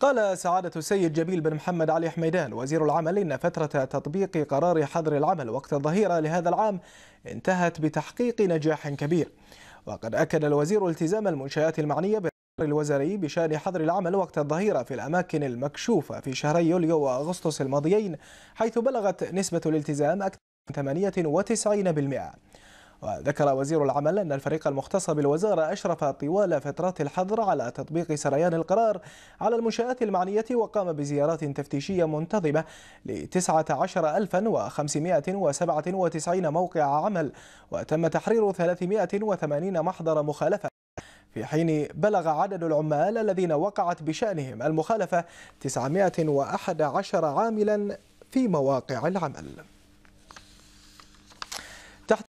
قال سعادة السيد جميل بن محمد علي حميدان وزير العمل إن فترة تطبيق قرار حظر العمل وقت الظهيرة لهذا العام انتهت بتحقيق نجاح كبير وقد أكد الوزير التزام المنشآت المعنية الوزاري بشان حظر العمل وقت الظهيرة في الأماكن المكشوفة في شهري يوليو وأغسطس الماضيين حيث بلغت نسبة الالتزام أكثر من 98% وذكر وزير العمل أن الفريق المختص بالوزارة أشرف طوال فترات الحظر على تطبيق سريان القرار على المنشآت المعنية وقام بزيارات تفتيشية منتظمة ل 19597 موقع عمل وتم تحرير 380 محضر مخالفة في حين بلغ عدد العمال الذين وقعت بشأنهم المخالفة 911 عاملا في مواقع العمل